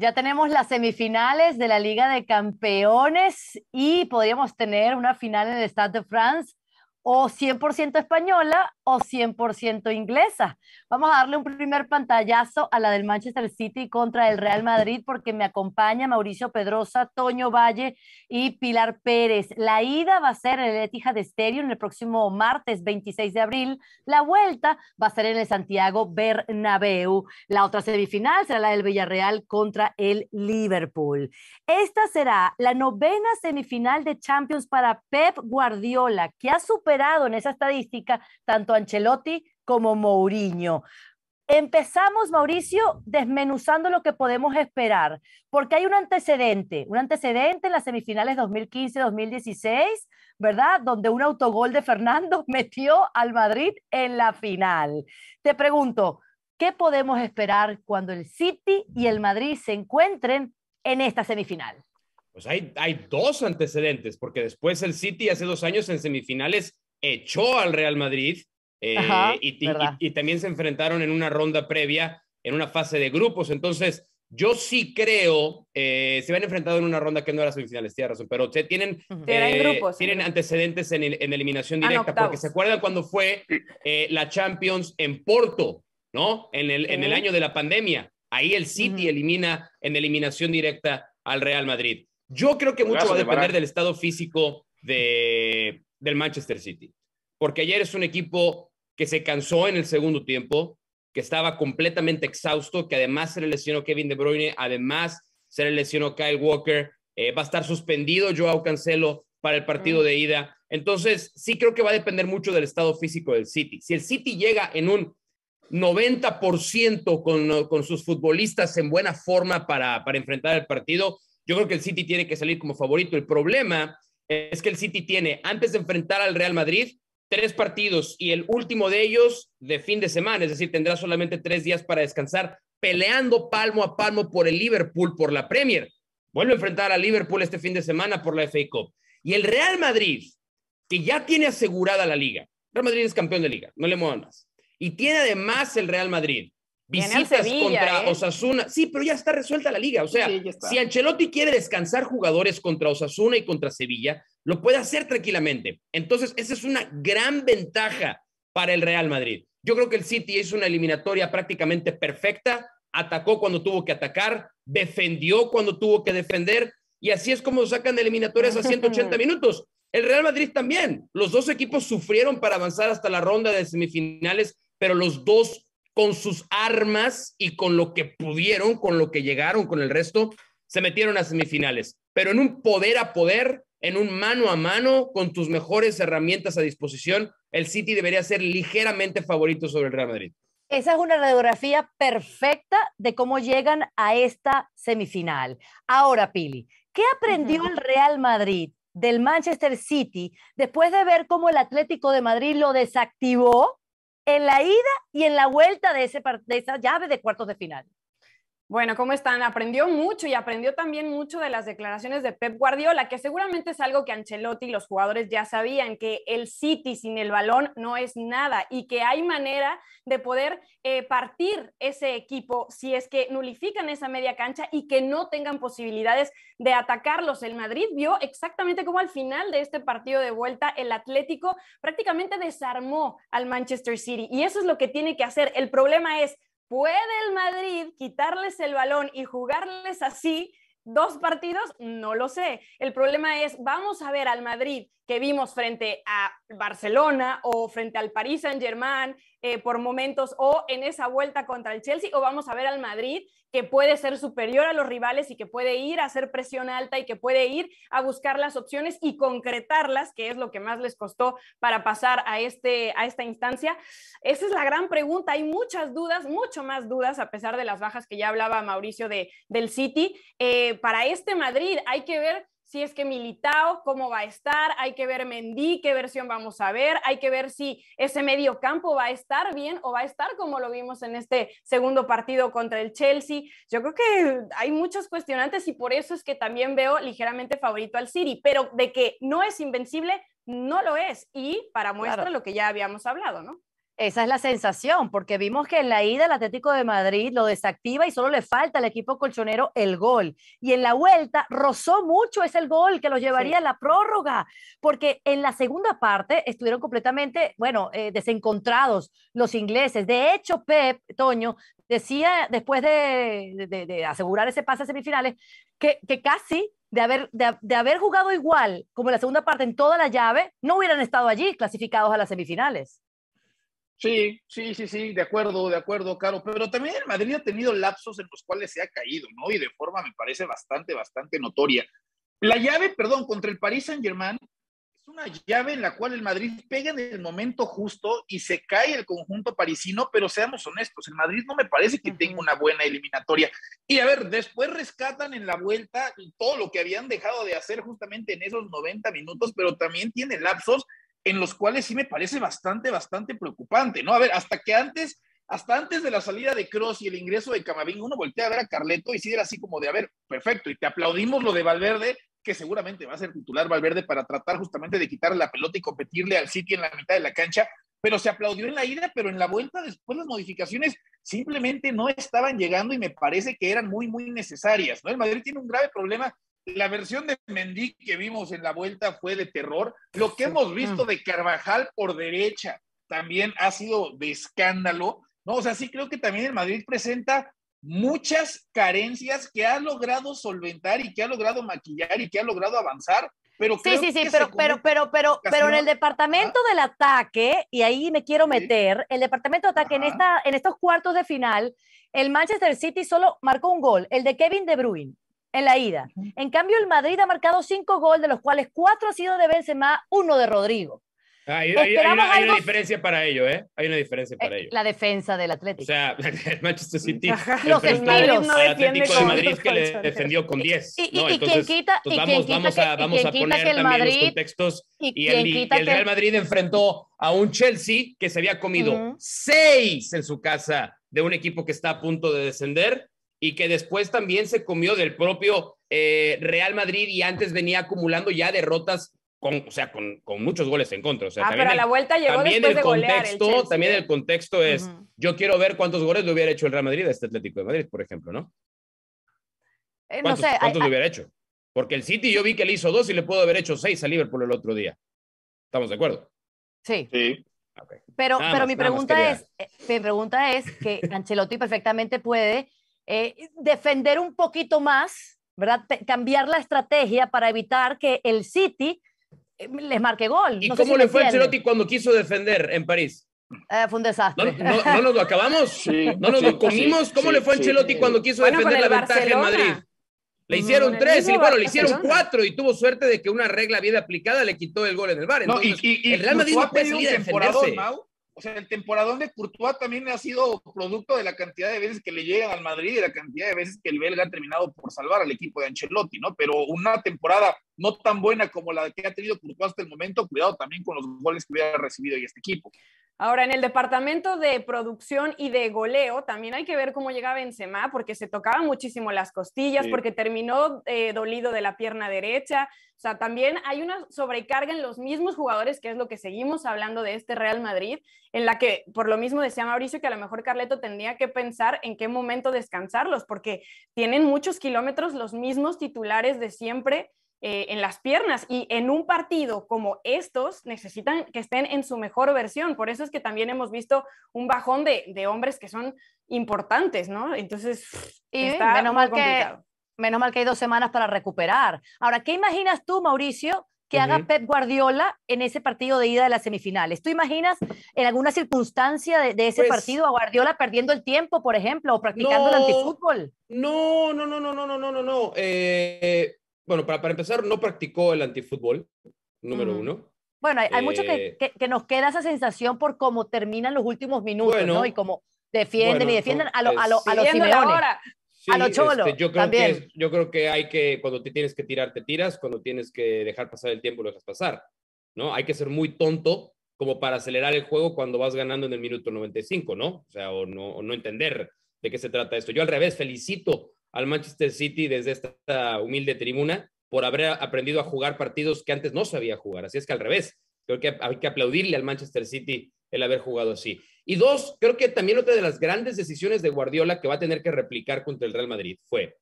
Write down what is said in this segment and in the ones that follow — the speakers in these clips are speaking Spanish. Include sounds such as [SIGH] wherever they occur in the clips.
Ya tenemos las semifinales de la Liga de Campeones y podríamos tener una final en el Stade de France o 100% española o 100% inglesa. Vamos a darle un primer pantallazo a la del Manchester City contra el Real Madrid porque me acompaña Mauricio Pedrosa, Toño Valle y Pilar Pérez. La ida va a ser en el Etihad en el próximo martes 26 de abril. La vuelta va a ser en el Santiago Bernabéu. La otra semifinal será la del Villarreal contra el Liverpool. Esta será la novena semifinal de Champions para Pep Guardiola, que ha superado en esa estadística tanto Ancelotti como Mourinho. Empezamos, Mauricio, desmenuzando lo que podemos esperar, porque hay un antecedente, un antecedente en las semifinales 2015-2016, ¿verdad? Donde un autogol de Fernando [LAUGHS] metió al Madrid en la final. Te pregunto, ¿qué podemos esperar cuando el City y el Madrid se encuentren en esta semifinal? Pues, hay, dos antecedentes, porque después el City hace dos años en semifinales echó al Real Madrid eh, y, también se enfrentaron en una ronda previa, en una fase de grupos. Entonces, yo sí creo, eh, se habían enfrentado en una ronda que no era semifinales, tiene razón, pero tienen, eh, tienen antecedentes en, eliminación ah, directa, porque se acuerdan cuando fue eh, la Champions en Porto, ¿no? En el, año de la pandemia. Ahí el City elimina en eliminación directa al Real Madrid. Yo creo que mucho va a depender del estado físico de, del Manchester City, porque ayer es un equipo que se cansó en el segundo tiempo, que estaba completamente exhausto, que además se le lesionó Kevin De Bruyne, además se le lesionó Kyle Walker, eh, va a estar suspendido Joao Cancelo para el partido mm. de ida. Entonces, sí creo que va a depender mucho del estado físico del City. Si el City llega en un 90% con, sus futbolistas en buena forma para, para enfrentar el partido, yo creo que el City tiene que salir como favorito. El problema es que el City tiene, antes de enfrentar al Real Madrid, tres partidos y el último de ellos de fin de semana, es decir, tendrá solamente tres días para descansar, peleando palmo a palmo por el Liverpool, por la Premier. Vuelve a enfrentar al Liverpool este fin de semana por la FA Cup. Y el Real Madrid, que ya tiene asegurada la liga, Real Madrid es campeón de liga, no le muevan más. Y tiene además el Real Madrid Visitas contra ¿eh? Osasuna. Sí, pero ya está resuelta la liga. O sea, si Ancelotti quiere descansar jugadores contra Osasuna y contra Sevilla, lo puede hacer tranquilamente. Entonces, esa es una gran ventaja para el Real Madrid. Yo creo que el City hizo una eliminatoria prácticamente perfecta. Atacó cuando tuvo que atacar, defendió cuando tuvo que defender. Y así es como sacan eliminatorias a 180 [LAUGHS] minutos. El Real Madrid también. Los dos equipos sufrieron para avanzar hasta la ronda de semifinales, pero los dos con sus armas y con lo que pudieron, con lo que llegaron, con el resto, se metieron a semifinales. Pero en un poder a poder, en un mano a mano, con tus mejores herramientas a disposición, el City debería ser ligeramente favorito sobre el Real Madrid. Esa es una radiografía perfecta de cómo llegan a esta semifinal. Ahora, Pili, ¿qué aprendió el Real Madrid del Manchester City después de ver cómo el Atlético de Madrid lo desactivó en la ida y en la vuelta de, ese, de esa llave de cuartos de final. Bueno, ¿cómo están? Aprendió mucho y aprendió también mucho de las declaraciones de Pep Guardiola, que seguramente es algo que Ancelotti y los jugadores ya sabían, que el City sin el balón no es nada y que hay manera de poder eh, partir ese equipo si es que nulifican esa media cancha y que no tengan posibilidades de atacarlos. El Madrid vio exactamente cómo al final de este partido de vuelta el Atlético prácticamente desarmó al Manchester City y eso es lo que tiene que hacer. El problema es ¿Puede el Madrid quitarles el balón y jugarles así dos partidos? No lo sé. El problema es, vamos a ver al Madrid que vimos frente a Barcelona o frente al Paris Saint Germain eh, por momentos o en esa vuelta contra el Chelsea o vamos a ver al Madrid que puede ser superior a los rivales y que puede ir a hacer presión alta y que puede ir a buscar las opciones y concretarlas, que es lo que más les costó para pasar a, este, a esta instancia. Esa es la gran pregunta. Hay muchas dudas, mucho más dudas, a pesar de las bajas que ya hablaba Mauricio de, del City. Eh, para este Madrid hay que ver si es que Militao, cómo va a estar, hay que ver Mendy, qué versión vamos a ver, hay que ver si ese medio campo va a estar bien o va a estar como lo vimos en este segundo partido contra el Chelsea. Yo creo que hay muchos cuestionantes y por eso es que también veo ligeramente favorito al City, pero de que no es invencible, no lo es. Y para muestra lo que ya habíamos hablado, ¿no? Esa es la sensación, porque vimos que en la ida el Atlético de Madrid lo desactiva y solo le falta al equipo colchonero el gol. Y en la vuelta rozó mucho ese gol que lo llevaría a la prórroga, porque en la segunda parte estuvieron completamente, bueno, eh, desencontrados los ingleses. De hecho, Pep Toño decía después de, asegurar ese pase a semifinales que, casi de haber, haber jugado igual como la segunda parte en toda la llave, no hubieran estado allí clasificados a las semifinales. Sí, sí, sí, sí, de acuerdo, de acuerdo, Caro. Pero también el Madrid ha tenido lapsos en los cuales se ha caído, ¿no? Y de forma, me parece, bastante, bastante notoria. La llave, perdón, contra el Paris Saint-Germain es una llave en la cual el Madrid pega en el momento justo y se cae el conjunto parisino, pero seamos honestos, el Madrid no me parece que tenga una buena eliminatoria. Y a ver, después rescatan en la vuelta todo lo que habían dejado de hacer justamente en esos 90 minutos, pero también tiene lapsos en los cuales sí me parece bastante, bastante preocupante, ¿no? A ver, hasta que antes, hasta antes de la salida de Cross y el ingreso de Camavinga, uno voltea a ver a Carleto y sí era así como de, a ver, perfecto, y te aplaudimos lo de Valverde, que seguramente va a ser titular Valverde para tratar justamente de quitar la pelota y competirle al City en la mitad de la cancha, pero se aplaudió en la ida, pero en la vuelta después las modificaciones simplemente no estaban llegando y me parece que eran muy, muy necesarias, ¿no? El Madrid tiene un grave problema la versión de Mendy que vimos en la vuelta fue de terror. Lo que hemos visto mm. de Carvajal por derecha también ha sido de escándalo. No, o sea, sí creo que también el Madrid presenta muchas carencias que ha logrado solventar y que ha logrado maquillar y que ha logrado avanzar. Pero sí, sí, sí, pero, pero, pero, pero, pero en el departamento del ataque, y ahí me quiero meter, el departamento de ataque en, esta, en estos cuartos de final, el Manchester City solo marcó un gol, el de Kevin De Bruyne en la ida. En cambio, el Madrid ha marcado cinco goles, de los cuales cuatro ha sido de Benzema, uno de Rodrigo. hay, una, diferencia para ello ¿eh? Hay una diferencia eh, para ello La defensa del Atlético. O sea, [LAUGHS] el Manchester City los estilos. Atlético de Madrid que le defendió con 10. Y, ¿no? Entonces, pues, quien quita, vamos, a, poner también los contextos. Y, el, el, Real Madrid enfrentó a un Chelsea que se había comido 6 seis en su casa de un equipo que está a punto de descender y que después también se comió del propio eh, Real Madrid y antes venía acumulando ya derrotas con, o sea, con, muchos goles en contra. ah, pero la vuelta llegó también después el contexto, También ¿eh? el contexto es, yo quiero ver cuántos goles le hubiera hecho el Real Madrid a este Atlético de Madrid, por ejemplo, ¿no? Eh, ¿Cuántos, no sé, cuántos le hubiera hecho? Porque el City yo vi que le hizo dos y le puedo haber hecho seis al Liverpool el otro día. ¿Estamos de acuerdo? Sí. Sí. Pero, pero mi pregunta es, mi pregunta es que Ancelotti perfectamente puede eh, defender un poquito más, ¿verdad? cambiar la estrategia para evitar que el City eh, les marque gol. ¿Y cómo le fue a Ancelotti cuando quiso defender en París? Eh, fue un desastre. ¿No, nos lo acabamos? ¿No nos lo comimos? ¿Cómo le fue a Ancelotti cuando quiso defender la ventaja en Madrid? Le mm, hicieron tres, y bueno, le hicieron cuatro, y tuvo suerte de que una regla bien aplicada le quitó el gol en el bar. no, y, el Real Madrid no puede salir o sea, el temporadón de Courtois también ha sido producto de la cantidad de veces que le llegan al Madrid y la cantidad de veces que el belga ha terminado por salvar al equipo de Ancelotti, ¿no? Pero una temporada no tan buena como la que ha tenido Courtois hasta el momento, cuidado también con los goles que hubiera recibido y este equipo. Ahora, en el departamento de producción y de goleo, también hay que ver cómo llega Benzema, porque se tocaba muchísimo las costillas, porque terminó eh, dolido de la pierna derecha. O sea, también hay una sobrecarga en los mismos jugadores, que es lo que seguimos hablando de este Real Madrid, en la que, por lo mismo decía Mauricio, que a lo mejor Carleto tendría que pensar en qué momento descansarlos, porque tienen muchos kilómetros los mismos titulares de siempre eh, en las piernas y en un partido como estos necesitan que estén en su mejor versión. Por eso es que también hemos visto un bajón de, de hombres que son importantes, ¿no? Entonces, está menos mal Que, menos mal que hay dos semanas para recuperar. Ahora, ¿qué imaginas tú, Mauricio, que haga Pep Guardiola en ese partido de ida de las semifinales. ¿Tú imaginas en alguna circunstancia de, ese pues partido a Guardiola perdiendo el tiempo, por ejemplo, o practicando el antifútbol? No, no, no, no, no, no, no, no. Eh, bueno, para, para empezar, no practicó el antifútbol, número uno. Bueno, hay, mucho eh, que, que, nos queda esa sensación por cómo terminan los últimos minutos, ¿no? Y cómo defienden y defienden a, lo, a, a los Simeone, a este, cholo. yo, creo Que yo creo que hay que, cuando te tienes que tirar, te tiras, cuando tienes que dejar pasar el tiempo, lo dejas pasar. ¿no? Hay que ser muy tonto como para acelerar el juego cuando vas ganando en el minuto 95, ¿no? O sea, o no, o no entender de qué se trata esto. Yo al revés, felicito al Manchester City desde esta humilde tribuna por haber aprendido a jugar partidos que antes no sabía jugar. Así es que al revés, creo que hay que aplaudirle al Manchester City el haber jugado así. Y dos, creo que también otra de las grandes decisiones de Guardiola que va a tener que replicar contra el Real Madrid fue,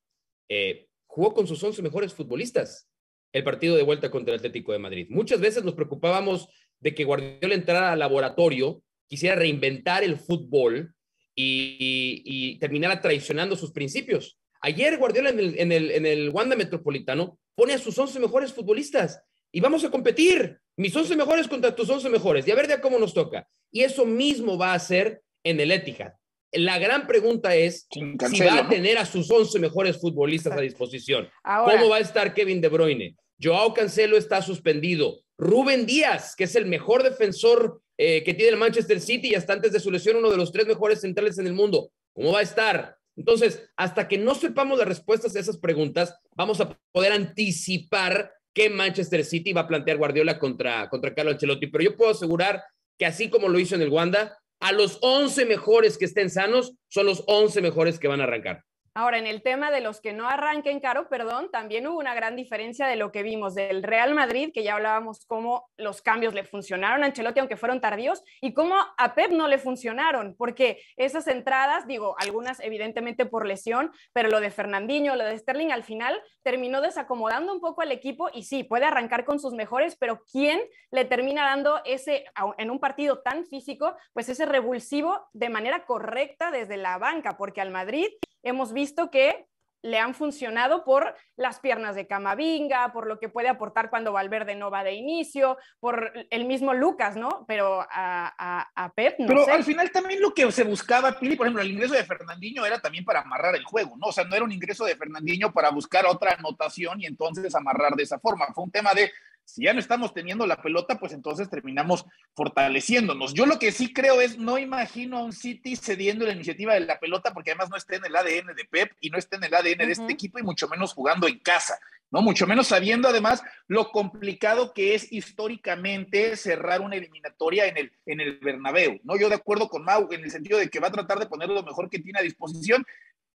eh, jugó con sus 11 mejores futbolistas el partido de vuelta contra el Atlético de Madrid. Muchas veces nos preocupábamos de que Guardiola entrara al laboratorio, quisiera reinventar el fútbol y, y terminara traicionando sus principios. Ayer Guardiola en el, en el, Wanda Metropolitano pone a sus 11 mejores futbolistas y vamos a competir. Mis 11 mejores contra tus 11 mejores y a ver de cómo nos toca. Y eso mismo va a ser en el Etihad. La gran pregunta es si va a tener a sus 11 mejores futbolistas a disposición. ¿Cómo va a estar Kevin De Bruyne? Joao Cancelo está suspendido. Rubén Díaz, que es el mejor defensor eh, que tiene el Manchester City y hasta antes de su lesión uno de los tres mejores centrales en el mundo. ¿Cómo va a estar? Entonces, hasta que no sepamos las respuestas a esas preguntas, vamos a poder anticipar qué Manchester City va a plantear Guardiola contra, contra Carlo Ancelotti. Pero yo puedo asegurar que así como lo hizo en el Wanda, a los 11 mejores que estén sanos son los 11 mejores que van a arrancar. Ahora, en el tema de los que no arranquen caro, perdón, también hubo una gran diferencia de lo que vimos del Real Madrid, que ya hablábamos cómo los cambios le funcionaron a Ancelotti, aunque fueron tardíos, y cómo a Pep no le funcionaron, porque esas entradas, digo, algunas evidentemente por lesión, pero lo de Fernandinho, lo de Sterling, al final terminó desacomodando un poco al equipo y sí, puede arrancar con sus mejores, pero ¿quién le termina dando ese, en un partido tan físico, pues ese revulsivo de manera correcta desde la banca? Porque al Madrid hemos visto que le han funcionado por las piernas de Camavinga, por lo que puede aportar cuando Valverde no va de inicio, por el mismo Lucas, ¿no? Pero a, a, no Pero al final también lo que se buscaba, Pili, por ejemplo, el ingreso de Fernandinho era también para amarrar el juego, ¿no? O sea, no era un ingreso de Fernandinho para buscar otra anotación y entonces amarrar de esa forma. Fue un tema de si ya no estamos teniendo la pelota, pues entonces terminamos fortaleciéndonos. Yo lo que sí creo es, no imagino a un City cediendo la iniciativa de la pelota, porque además no está en el ADN de Pep y no está en el ADN de este equipo y mucho menos jugando en casa. ¿no? Mucho menos sabiendo además lo complicado que es históricamente cerrar una eliminatoria en el, en el Bernabéu, ¿no? Yo de acuerdo con Mau en el sentido de que va a tratar de poner lo mejor que tiene a disposición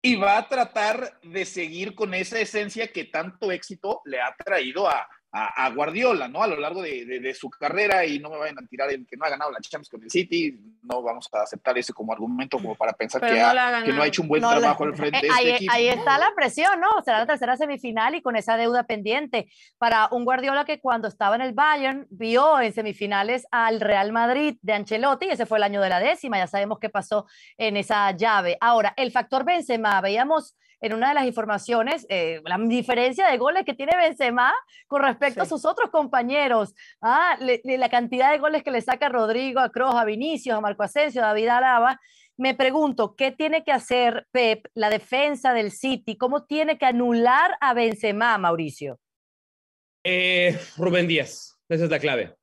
y va a tratar de seguir con esa esencia que tanto éxito le ha traído a, a, Guardiola, ¿no? A lo largo de, su carrera y no me vayan a tirar el que no ha ganado la Champions con el City, no vamos a aceptar ese como argumento como para pensar que, no ha, hecho un buen trabajo al [LAUGHS] frente de este e, Ahí está la presión, ¿no? Será la tercera semifinal y con esa deuda pendiente para un Guardiola que cuando estaba en el Bayern vio en semifinales al Real Madrid de Ancelotti, ese fue el año de la décima, ya sabemos qué pasó en esa llave. Ahora, el factor Benzema, veíamos en una de las informaciones eh, la diferencia de goles que tiene Benzema con respecto a sus otros compañeros. Ah, la cantidad de goles que le saca Rodrigo, a Cruz, a Vinicius, a Marco Asensio, a David Alaba. Me pregunto, ¿qué tiene que hacer Pep, la defensa del City? ¿Cómo tiene que anular a Benzema, Mauricio? Eh, Rubén Díaz, esa es la clave.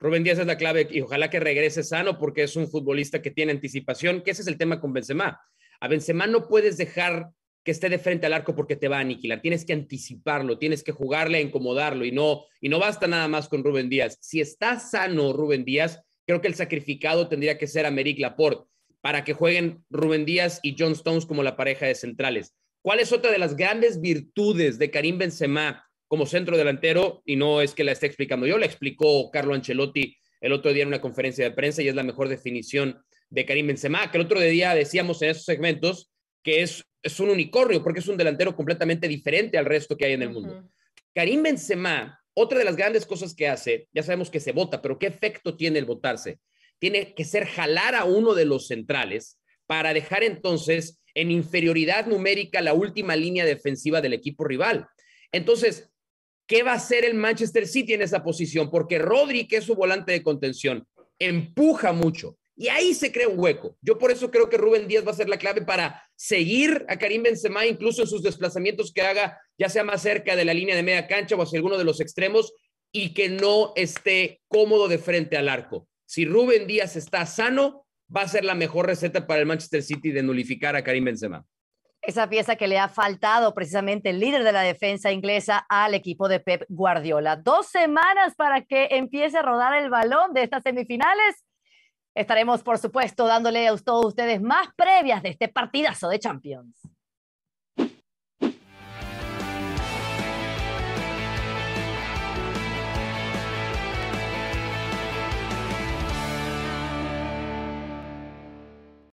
Rubén Díaz es la clave y ojalá que regrese sano porque es un futbolista que tiene anticipación, que ese es el tema con Benzema. A Benzema no puedes dejar que esté de frente al arco porque te va a aniquilar. Tienes que anticiparlo, tienes que jugarle a incomodarlo y no, y no basta nada más con Rubén Díaz. Si está sano Rubén Díaz, creo que el sacrificado tendría que ser Meric Laporte para que jueguen Rubén Díaz y John Stones como la pareja de centrales. ¿Cuál es otra de las grandes virtudes de Karim Benzema como centro delantero? Y no es que la esté explicando yo, la explicó Carlo Ancelotti el otro día en una conferencia de prensa y es la mejor definición de Karim Benzema, que el otro día decíamos en esos segmentos que es, un unicornio porque es un delantero completamente diferente al resto que hay en el mundo. Karim Benzema, otra de las grandes cosas que hace, ya sabemos que se vota, pero ¿qué efecto tiene el votarse? Tiene que ser jalar a uno de los centrales para dejar entonces en inferioridad numérica la última línea defensiva del equipo rival. Entonces, ¿qué va a hacer el Manchester City en esa posición? Porque Rodri, que es su volante de contención, empuja mucho. Y ahí se crea un hueco. Yo por eso creo que Rubén Díaz va a ser la clave para seguir a Karim Benzema, incluso en sus desplazamientos que haga, ya sea más cerca de la línea de media cancha o hacia alguno de los extremos, y que no esté cómodo de frente al arco. Si Rubén Díaz está sano, va a ser la mejor receta para el Manchester City de nulificar a Karim Benzema esa pieza que le ha faltado precisamente el líder de la defensa inglesa al equipo de Pep Guardiola. Dos semanas para que empiece a rodar el balón de estas semifinales Estaremos, por supuesto, dándole a todos ustedes más previas de este partidazo de Champions.